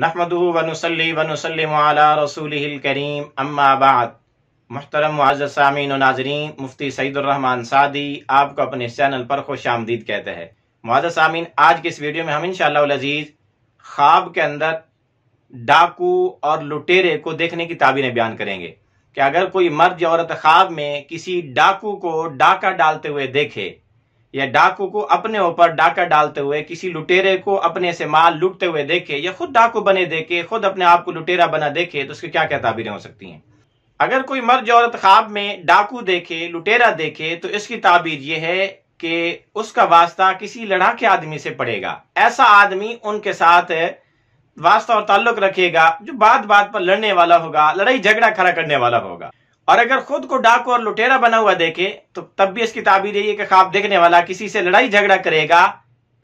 नहमद one रसूल करीम अम्माबाद मोहतरम सामीन नाजरीन मुफ्ती सईदुररहमान सादी आपको अपने चैनल पर खुश आमदीद कहते हैं मुआज़ सामीन आज की इस वीडियो में हम इन शजीज़ ख्वाब के अंदर डाकू और लुटेरे को देखने की ताबीरें बयान करेंगे कि अगर कोई मर्द औरत ख्वाब में किसी डाकू को डाका डालते हुए देखे या डाकू को अपने ऊपर डाका डालते हुए किसी लुटेरे को अपने से माल लुटते हुए देखे या खुद डाकू बने देखे खुद अपने आप को लुटेरा बना देखे तो उसकी क्या क्या ताबीरें हो सकती हैं अगर कोई मर्द औरत ख्वाब में डाकू देखे लुटेरा देखे तो इसकी ताबीर यह है कि उसका वास्ता किसी लड़ाके आदमी से पड़ेगा ऐसा आदमी उनके साथ वास्ता और ताल्लुक रखेगा जो बात बात पर लड़ने वाला होगा लड़ाई झगड़ा खड़ा करने वाला होगा और अगर खुद को डाकू और लुटेरा बना हुआ देखे तो तब भी इसकी ताबीर यही है कि ख्वाब देखने वाला किसी से लड़ाई झगड़ा करेगा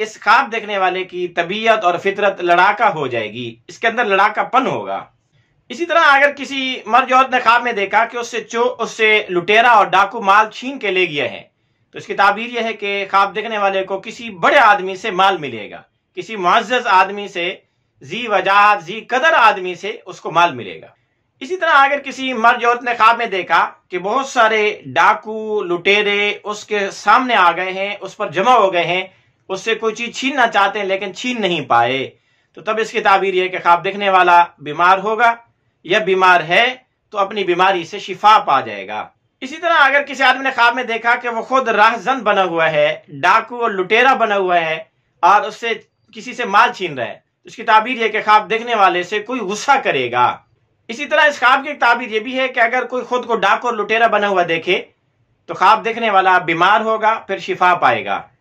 इस ख्वाब देखने वाले की तबीयत और फितरत लड़ाका हो जाएगी इसके अंदर लड़ाकापन होगा इसी तरह अगर किसी मर्द औरत ने ख्वाब में देखा कि उससे चो उससे लुटेरा और डाकू माल छीन के ले गया है तो इसकी ताबीर यह है कि ख्वाब देखने वाले को किसी बड़े आदमी से माल मिलेगा किसी मुआज़ आदमी से जी वजाहत जी कदर आदमी से उसको माल मिलेगा इसी तरह अगर किसी मर्द औरत ने ख्वाब में देखा कि बहुत सारे डाकू लुटेरे उसके सामने आ गए हैं उस पर जमा हो गए हैं उससे कोई चीज छीनना चाहते हैं लेकिन छीन नहीं पाए तो तब इसकी ताबीर यह कि ख्वाब देखने वाला बीमार होगा या बीमार है तो अपनी बीमारी से शिफा पा जाएगा इसी तरह अगर किसी आदमी ने ख्वाब में देखा कि वो खुद राहजन बना हुआ है डाकू और लुटेरा बना हुआ है और उससे किसी से माल छीन रहा है उसकी तो ताबीर यह कि ख्वाब देखने वाले से कोई गुस्सा करेगा इसी तरह इस ख्वाब की ताबीर यह भी है कि अगर कोई खुद को डाक और लुटेरा बना हुआ देखे तो ख्वाब देखने वाला बीमार होगा फिर शिफा पाएगा